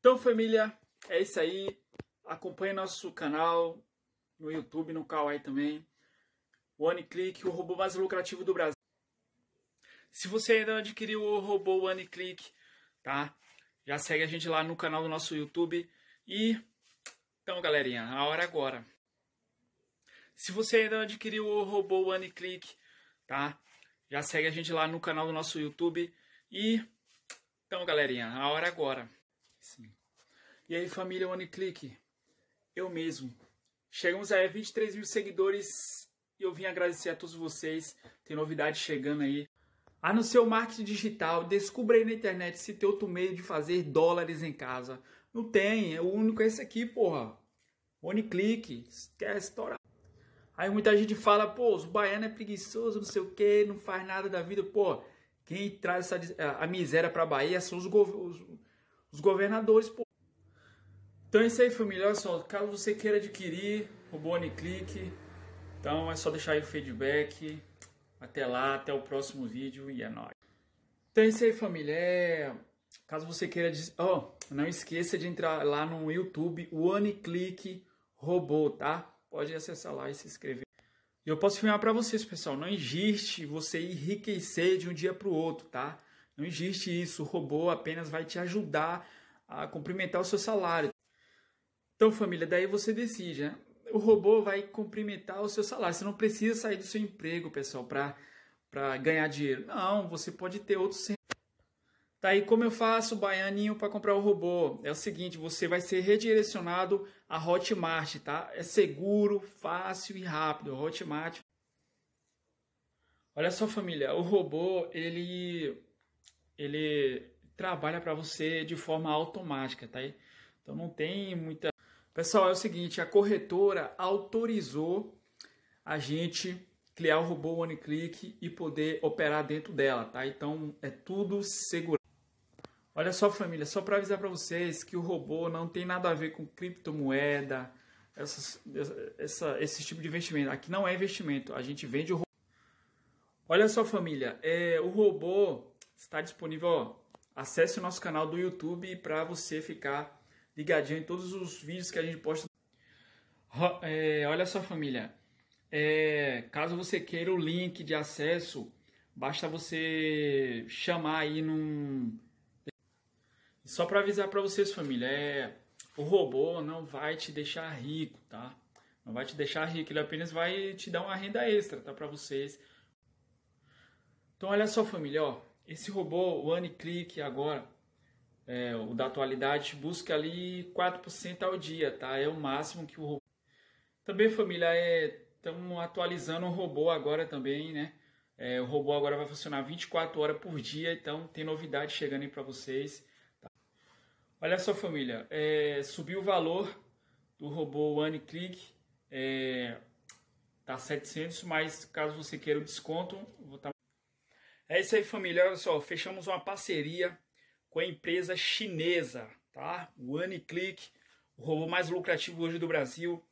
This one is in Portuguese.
Então, família, é isso aí. Acompanhe nosso canal no YouTube, no Kawaii também. One Click, o robô mais lucrativo do Brasil. Se você ainda não adquiriu o robô One Click, tá? Já segue a gente lá no canal do nosso YouTube. E então, galerinha, a hora é agora. Se você ainda não adquiriu o robô One Click, tá? Já segue a gente lá no canal do nosso YouTube. E então, galerinha, a hora é agora. Sim. E aí, família One Click? Eu mesmo. Chegamos a 23 mil seguidores e eu vim agradecer a todos vocês. Tem novidade chegando aí. Ah, no seu marketing digital, descubra aí na internet se tem outro meio de fazer dólares em casa. Não tem, é o único é esse aqui, porra. OneClick, quer estourar. Aí muita gente fala, pô, os baianos é preguiçoso, não sei o que, não faz nada da vida. Pô, quem traz essa, a miséria pra Bahia são os, os, os governadores. Pô. Então é isso aí, família. Olha só, caso você queira adquirir o Boni Clique, então é só deixar aí o feedback. Até lá, até o próximo vídeo e é nóis. Então é isso aí, família. É... Caso você queira... Oh, não esqueça de entrar lá no YouTube, One Click Robô, tá? Pode acessar lá e se inscrever. eu posso filmar para vocês, pessoal. Não existe você enriquecer de um dia para o outro, tá? Não existe isso. O robô apenas vai te ajudar a cumprimentar o seu salário. Então, família, daí você decide, né? O robô vai cumprimentar o seu salário. Você não precisa sair do seu emprego, pessoal, para ganhar dinheiro. Não, você pode ter outros. Tá aí como eu faço, baianinho, para comprar o robô. É o seguinte, você vai ser redirecionado a Hotmart, tá? É seguro, fácil e rápido. Hotmart. Olha só, família, o robô ele ele trabalha para você de forma automática, tá aí? Então não tem muita. Pessoal, é o seguinte, a corretora autorizou a gente criar o robô OneClick e poder operar dentro dela, tá? Então é tudo seguro. Olha só, família, só para avisar para vocês que o robô não tem nada a ver com criptomoeda, essas, essa, esse tipo de investimento. Aqui não é investimento, a gente vende o robô. Olha só, família, é, o robô está disponível. Ó, acesse o nosso canal do YouTube para você ficar ligadinho em todos os vídeos que a gente posta. É, olha só, família. É, caso você queira o link de acesso, basta você chamar aí num. Só para avisar para vocês, família, é, o robô não vai te deixar rico, tá? Não vai te deixar rico, ele apenas vai te dar uma renda extra, tá? Para vocês. Então, olha só, família, ó. Esse robô, One Click agora, é, o da atualidade, busca ali 4% ao dia, tá? É o máximo que o robô... Também, família, estamos é, atualizando o robô agora também, né? É, o robô agora vai funcionar 24 horas por dia, então tem novidade chegando aí para vocês. Tá? Olha só, família, é, subiu o valor do robô OneClick, é, tá 700, mas caso você queira o desconto, vou estar... Tá é isso aí, família. Olha só, fechamos uma parceria com a empresa chinesa, tá? O AniClick, o robô mais lucrativo hoje do Brasil.